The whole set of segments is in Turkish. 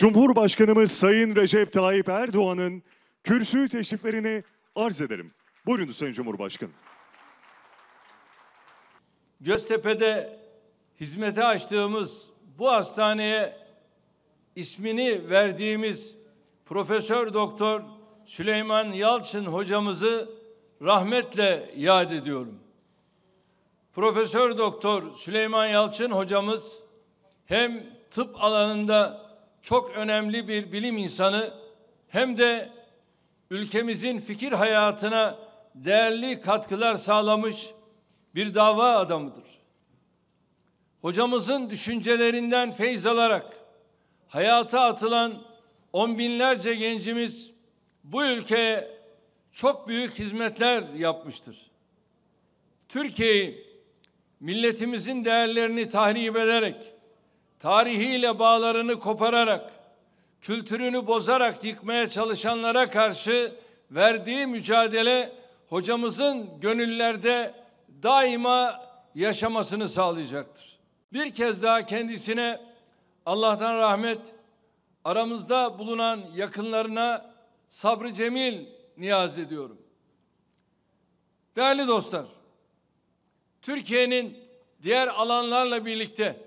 Cumhurbaşkanımız Sayın Recep Tayyip Erdoğan'ın kürsü teşriflerini arz ederim. Buyurun Sayın Cumhurbaşkanı. Göztepe'de hizmete açtığımız bu hastaneye ismini verdiğimiz Profesör Doktor Süleyman Yalçın hocamızı rahmetle yad ediyorum. Profesör Doktor Süleyman Yalçın hocamız hem tıp alanında çok önemli bir bilim insanı hem de ülkemizin fikir hayatına değerli katkılar sağlamış bir dava adamıdır. Hocamızın düşüncelerinden feyz alarak hayata atılan on binlerce gencimiz bu ülkeye çok büyük hizmetler yapmıştır. Türkiye'yi milletimizin değerlerini tahrip ederek tarihiyle bağlarını kopararak, kültürünü bozarak yıkmaya çalışanlara karşı verdiği mücadele hocamızın gönüllerde daima yaşamasını sağlayacaktır. Bir kez daha kendisine Allah'tan rahmet, aramızda bulunan yakınlarına sabrı cemil niyaz ediyorum. Değerli dostlar, Türkiye'nin diğer alanlarla birlikte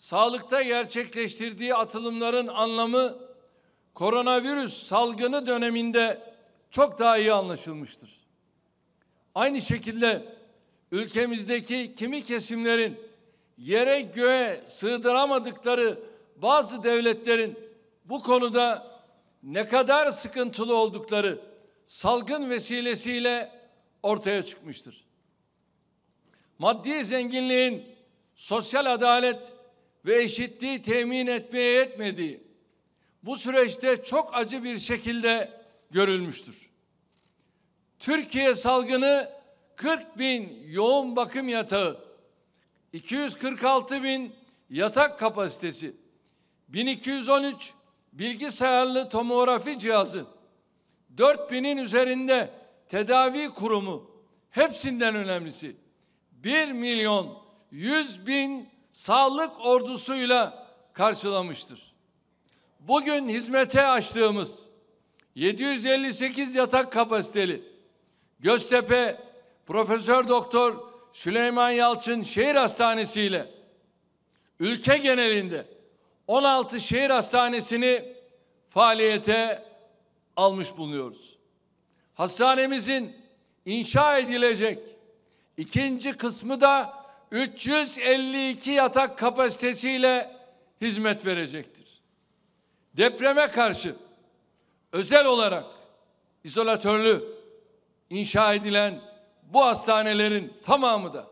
sağlıkta gerçekleştirdiği atılımların anlamı koronavirüs salgını döneminde çok daha iyi anlaşılmıştır. Aynı şekilde ülkemizdeki kimi kesimlerin yere göğe sığdıramadıkları bazı devletlerin bu konuda ne kadar sıkıntılı oldukları salgın vesilesiyle ortaya çıkmıştır. Maddi zenginliğin sosyal adalet ve eşitliği temin etmeye yetmediği bu süreçte çok acı bir şekilde görülmüştür. Türkiye salgını 40 bin yoğun bakım yatağı, 246 bin yatak kapasitesi, 1213 bilgisayarlı tomografi cihazı, 4000'in üzerinde tedavi kurumu, hepsinden önemlisi 1 milyon 100 bin sağlık ordusuyla karşılamıştır. Bugün hizmete açtığımız 758 yatak kapasiteli Göztepe Profesör Doktor Süleyman Yalçın Şehir Hastanesi ile ülke genelinde 16 şehir hastanesini faaliyete almış bulunuyoruz. Hastanemizin inşa edilecek ikinci kısmı da 352 yatak kapasitesiyle hizmet verecektir. Depreme karşı özel olarak izolatörlü inşa edilen bu hastanelerin tamamı da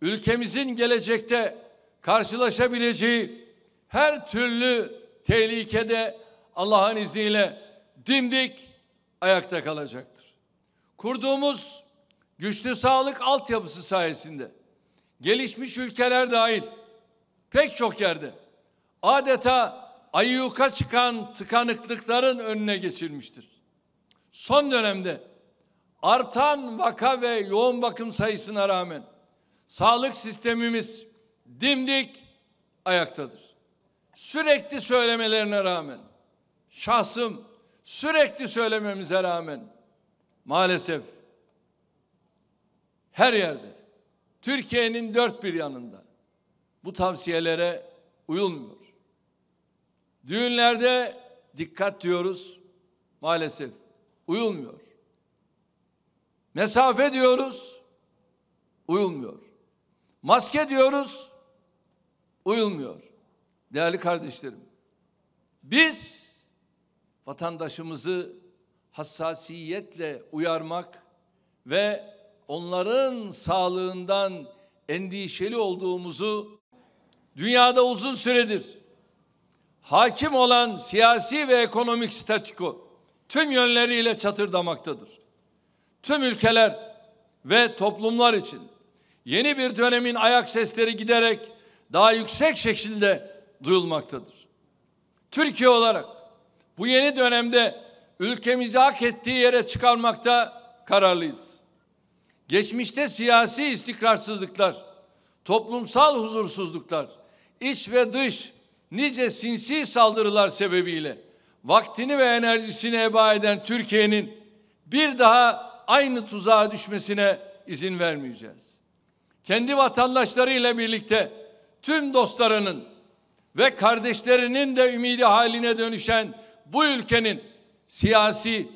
ülkemizin gelecekte karşılaşabileceği her türlü tehlikede Allah'ın izniyle dimdik ayakta kalacaktır. Kurduğumuz güçlü sağlık altyapısı sayesinde gelişmiş ülkeler dahil pek çok yerde adeta ayyuka çıkan tıkanıklıkların önüne geçilmiştir. Son dönemde artan vaka ve yoğun bakım sayısına rağmen sağlık sistemimiz dimdik ayaktadır. Sürekli söylemelerine rağmen şahsım sürekli söylememize rağmen maalesef her yerde Türkiye'nin dört bir yanında bu tavsiyelere uyulmuyor. Düğünlerde dikkat diyoruz maalesef uyulmuyor. Mesafe diyoruz uyulmuyor. Maske diyoruz uyulmuyor. Değerli kardeşlerim biz vatandaşımızı hassasiyetle uyarmak ve onların sağlığından endişeli olduğumuzu dünyada uzun süredir hakim olan siyasi ve ekonomik statüko tüm yönleriyle çatırdamaktadır. Tüm ülkeler ve toplumlar için yeni bir dönemin ayak sesleri giderek daha yüksek şekilde duyulmaktadır. Türkiye olarak bu yeni dönemde ülkemizi hak ettiği yere çıkarmakta kararlıyız. Geçmişte siyasi istikrarsızlıklar, toplumsal huzursuzluklar, iç ve dış nice sinsi saldırılar sebebiyle vaktini ve enerjisini eba eden Türkiye'nin bir daha aynı tuzağa düşmesine izin vermeyeceğiz. Kendi vatandaşlarıyla birlikte tüm dostlarının ve kardeşlerinin de ümidi haline dönüşen bu ülkenin siyasi,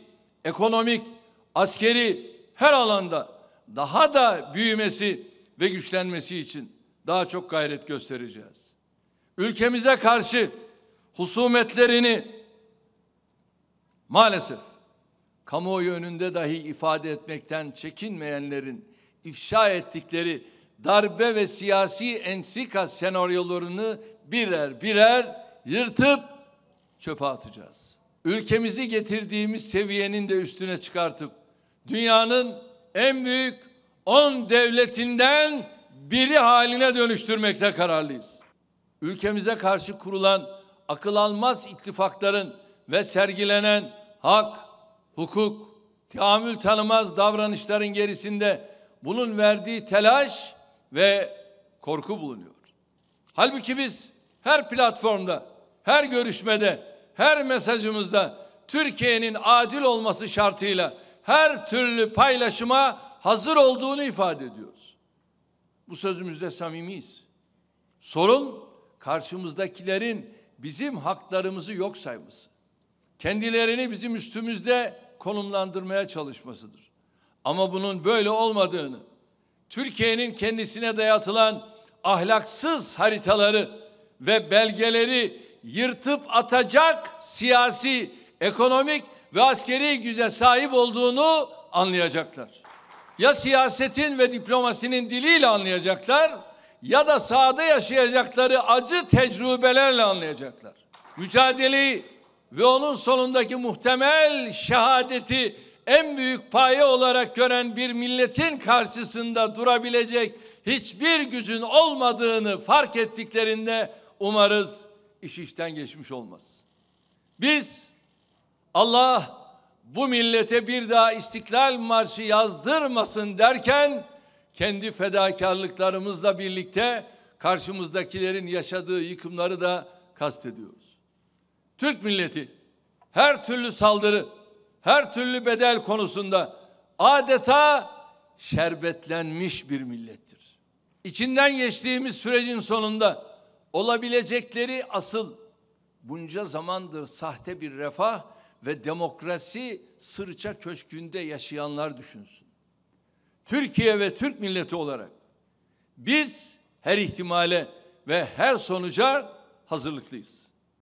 ekonomik, askeri her alanda daha da büyümesi ve güçlenmesi için daha çok gayret göstereceğiz. Ülkemize karşı husumetlerini maalesef kamuoyu önünde dahi ifade etmekten çekinmeyenlerin ifşa ettikleri darbe ve siyasi entrika senaryolarını birer birer yırtıp çöpe atacağız. Ülkemizi getirdiğimiz seviyenin de üstüne çıkartıp dünyanın en büyük 10 devletinden biri haline dönüştürmekte kararlıyız. Ülkemize karşı kurulan akıl almaz ittifakların ve sergilenen hak, hukuk, tahammül tanımaz davranışların gerisinde bunun verdiği telaş ve korku bulunuyor. Halbuki biz her platformda, her görüşmede, her mesajımızda Türkiye'nin adil olması şartıyla her türlü paylaşıma hazır olduğunu ifade ediyoruz. Bu sözümüzde samimiyiz. Sorun karşımızdakilerin bizim haklarımızı yok sayması. Kendilerini bizim üstümüzde konumlandırmaya çalışmasıdır. Ama bunun böyle olmadığını, Türkiye'nin kendisine dayatılan ahlaksız haritaları ve belgeleri yırtıp atacak siyasi, ekonomik ve askeri güce sahip olduğunu anlayacaklar. Ya siyasetin ve diplomasinin diliyle anlayacaklar ya da sahada yaşayacakları acı tecrübelerle anlayacaklar. Mücadeleyi ve onun sonundaki muhtemel şehadeti en büyük payı olarak gören bir milletin karşısında durabilecek hiçbir gücün olmadığını fark ettiklerinde umarız iş işten geçmiş olmaz. Biz Allah bu millete bir daha istiklal Marşı yazdırmasın derken kendi fedakarlıklarımızla birlikte karşımızdakilerin yaşadığı yıkımları da kastediyoruz. Türk milleti her türlü saldırı, her türlü bedel konusunda adeta şerbetlenmiş bir millettir. İçinden geçtiğimiz sürecin sonunda olabilecekleri asıl bunca zamandır sahte bir refah ve demokrasi sırça köşkünde yaşayanlar düşünsün. Türkiye ve Türk milleti olarak biz her ihtimale ve her sonuca hazırlıklıyız.